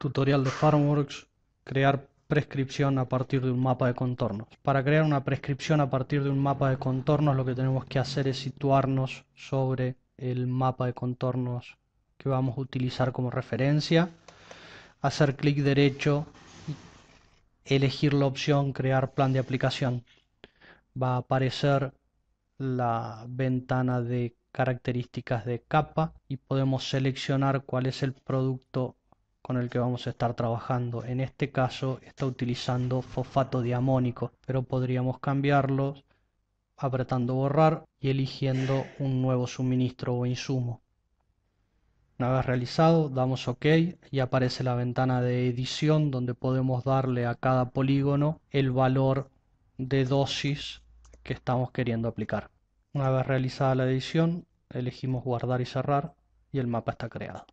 tutorial de Farmworks, crear prescripción a partir de un mapa de contornos. Para crear una prescripción a partir de un mapa de contornos lo que tenemos que hacer es situarnos sobre el mapa de contornos que vamos a utilizar como referencia, hacer clic derecho, elegir la opción crear plan de aplicación. Va a aparecer la ventana de características de capa y podemos seleccionar cuál es el producto con el que vamos a estar trabajando. En este caso está utilizando fosfato diamónico, pero podríamos cambiarlo apretando borrar y eligiendo un nuevo suministro o insumo. Una vez realizado, damos OK y aparece la ventana de edición donde podemos darle a cada polígono el valor de dosis que estamos queriendo aplicar. Una vez realizada la edición, elegimos guardar y cerrar y el mapa está creado.